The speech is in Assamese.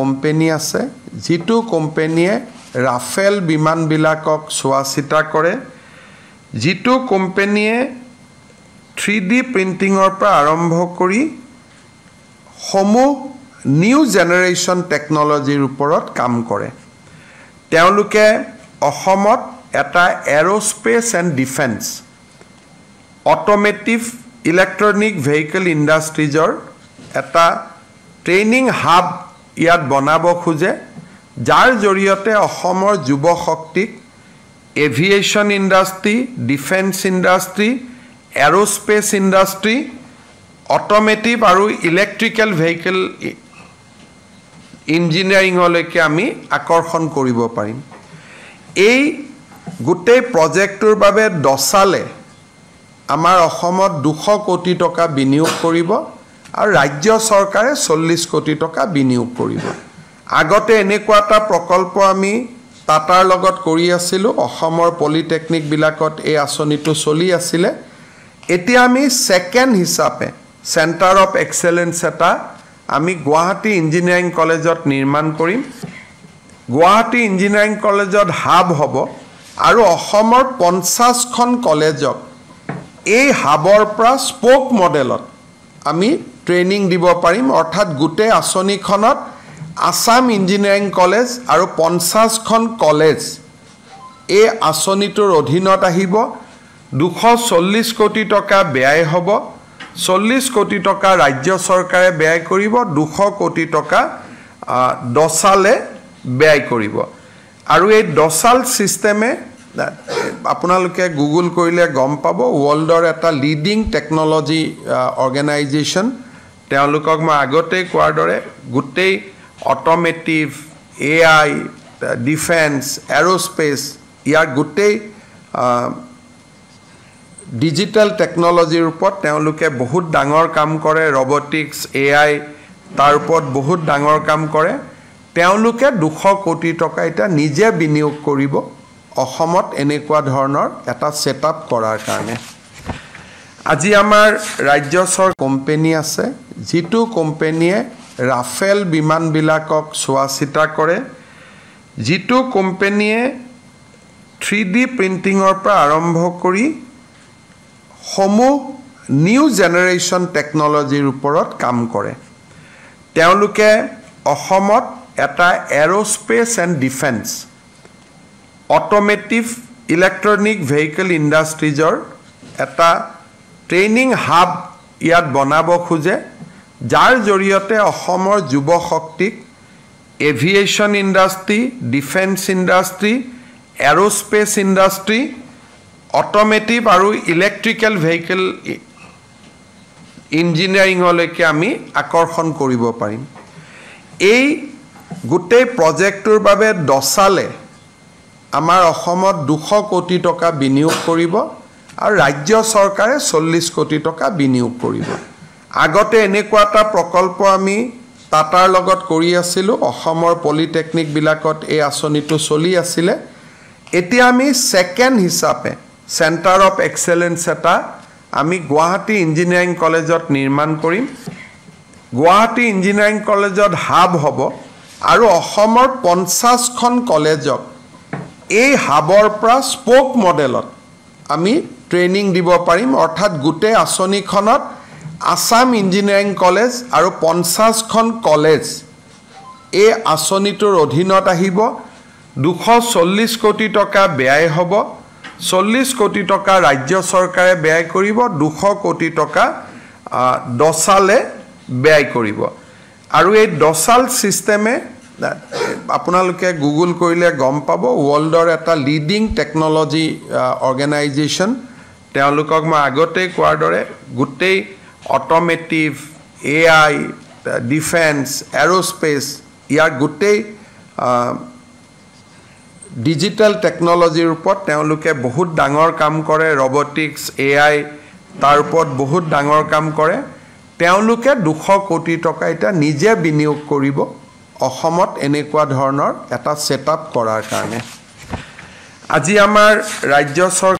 কোম্পেনী আছে যিটো কোম্পেনীয়ে ৰাফেল বিমানবিলাকক চোৱা চিতা কৰে যিটো কোম্পেনীয়ে থ্ৰী ডি প্ৰিণ্টিঙৰ পৰা আৰম্ভ কৰি সমূহ নিউ জেনেৰেশ্যন টেকন'লজিৰ ওপৰত কাম কৰে তেওঁলোকে অসমত এটা aerospace and defence automotive electronic vehicle ইণ্ডাষ্ট্ৰিজৰ এটা ট্ৰেইনিং হাব ইয়াত বনাব খোজে যাৰ জৰিয়তে অসমৰ যুৱ শক্তিক aviation industry defence industry aerospace industry automotive আৰু ইলেক্ট্ৰিকেল ভেহিকেল ইঞ্জিনিয়াৰিঙলৈকে আমি আকৰ্ষণ কৰিব পাৰিম এই গোটেই প্ৰজেক্টটোৰ বাবে দছালে আমাৰ অসমত দুশ কোটি টকা বিনিয়োগ কৰিব আৰু ৰাজ্য চৰকাৰে চল্লিছ কোটি টকা বিনিয়োগ কৰিব আগতে এনেকুৱা এটা প্ৰকল্প আমি টাটাৰ লগত কৰি আছিলোঁ অসমৰ পলিটেকনিকবিলাকত এই আঁচনিটো চলি আছিলে এতিয়া আমি ছেকেণ্ড হিচাপে চেণ্টাৰ অফ এক্সেলেঞ্চ এটা আমি গুৱাহাটী ইঞ্জিনিয়াৰিং কলেজত নিৰ্মাণ কৰিম গুৱাহাটী ইঞ্জিনিয়াৰিং কলেজত হাব হ'ব আৰু অসমৰ পঞ্চাছখন কলেজক এই হাবৰ পৰা স্পক মডেলত আমি ট্ৰেইনিং দিব পাৰিম অৰ্থাৎ গোটেই আঁচনিখনত আছাম ইঞ্জিনিয়াৰিং কলেজ আৰু পঞ্চাছখন কলেজ এই আঁচনিটোৰ অধীনত আহিব দুশ চল্লিছ কোটি টকা ব্যয় হ'ব চল্লিছ কোটি টকা ৰাজ্য চৰকাৰে ব্যয় কৰিব দুশ কোটি টকা দচালে ব্যয় কৰিব আৰু এই দচাল ছিষ্টেমে আপোনালোকে গুগল কৰিলে গম পাব ৱৰ্ল্ডৰ এটা লিডিং টেকন'লজি অৰ্গেনাইজেশ্যন তেওঁলোকক মই আগতেই কোৱাৰ দৰে গোটেই automotive A I defence aerospace ইয়াৰ গোটেই ডিজিটেল টেকন'লজিৰ ওপৰত তেওঁলোকে বহুত ডাঙৰ কাম কৰে ৰবটিক্স এ আই তাৰ ওপৰত বহুত ডাঙৰ কাম কৰে তেওঁলোকে দুশ কোটি টকা এতিয়া নিজে বিনিয়োগ কৰিব অসমত এনেকুৱা ধৰণৰ এটা ছেটআপ কৰাৰ কাৰণে আজি আমাৰ ৰাজ্য চৰ কোম্পেনী আছে যিটো কোম্পানীয়ে ৰাফেল বিমানবিলাকক চোৱা চিতা কৰে যিটো কোম্পানীয়ে থ্ৰী ডি প্ৰিণ্টিঙৰ পৰা আৰম্ভ কৰি সমূহ নিউ জেনেৰেশ্যন টেকন'লজিৰ ওপৰত কাম কৰে তেওঁলোকে অসমত এটা aerospace and defence automotive electronic vehicle ইণ্ডাষ্ট্ৰিজৰ এটা ট্ৰেইনিং হাব ইয়াত বনাব খোজে যাৰ জৰিয়তে অসমৰ যুৱ শক্তিক aviation industry defence industry aerospace industry automotive আৰু ইলেক্ট্ৰিকেল ভেহিকেল ইঞ্জিনিয়াৰিঙলৈকে আমি আকৰ্ষণ কৰিব পাৰিম এই গোটেই প্ৰজেক্টটোৰ বাবে দছালে আমাৰ অসমত দুশ কোটি টকা বিনিয়োগ কৰিব আৰু ৰাজ্য চৰকাৰে চল্লিছ কোটি টকা বিনিয়োগ কৰিব আগতে এনেকুৱা এটা প্ৰকল্প আমি টাটাৰ লগত কৰি আছিলোঁ অসমৰ পলিটেকনিকবিলাকত এই আঁচনিটো চলি আছিলে এতিয়া আমি ছেকেণ্ড হিচাপে চেণ্টাৰ অফ এক্সেলেঞ্চ এটা আমি গুৱাহাটী ইঞ্জিনিয়াৰিং কলেজত নিৰ্মাণ কৰিম গুৱাহাটী ইঞ্জিনিয়াৰিং কলেজত হাব হ'ব আৰু অসমৰ পঞ্চাছখন কলেজক এই হাবৰ পৰা স্পক মডেলত আমি ট্ৰেইনিং দিব পাৰিম অৰ্থাৎ গোটেই আঁচনিখনত আসাম ইঞ্জিনিয়ারিং কলেজ আর পঞ্চাশন কলেজ এই আঁচনিটোর অধীনত আহিব দুশ চল্লিশ কোটি টাকা ব্যয় হব চল্লিশ কোটি টাকা রাজ্য সরকারে ব্যয় করব দুশ কোটি টাকা দশালে ব্যয় করব আর এই দশাল সিস্টেমে আপনাদের গুগল করলে গম পাব ওয়ার্ল্ডর একটা লিডিং টেকনোলজি অর্গেনাইজেশন মই আগতেই কোৱাৰ দৰে গোটেই automotive A I defence aerospace ইয়াৰ গোটেই ডিজিটেল টেকন'লজিৰ ওপৰত তেওঁলোকে বহুত ডাঙৰ কাম কৰে ৰবটিক্স এ আই তাৰ ওপৰত বহুত ডাঙৰ কাম কৰে তেওঁলোকে দুশ কোটি টকা এতিয়া নিজে বিনিয়োগ কৰিব অসমত এনেকুৱা ধৰণৰ এটা ছেটআপ কৰাৰ কাৰণে আজি আমাৰ ৰাজ্য চৰকাৰ